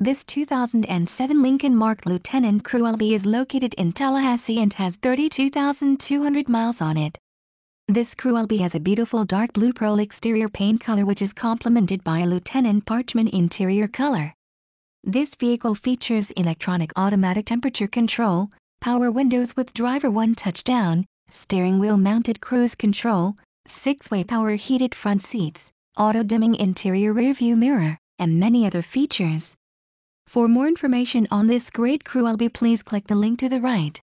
This 2007 Lincoln Mark Lieutenant Cruelty is located in Tallahassee and has 32,200 miles on it. This Cruelty has a beautiful dark blue pearl exterior paint color which is complemented by a Lieutenant Parchment interior color. This vehicle features electronic automatic temperature control, power windows with driver one touchdown, steering wheel mounted cruise control, six-way power heated front seats, auto-dimming interior rearview mirror, and many other features. For more information on this great crew I'll be please click the link to the right.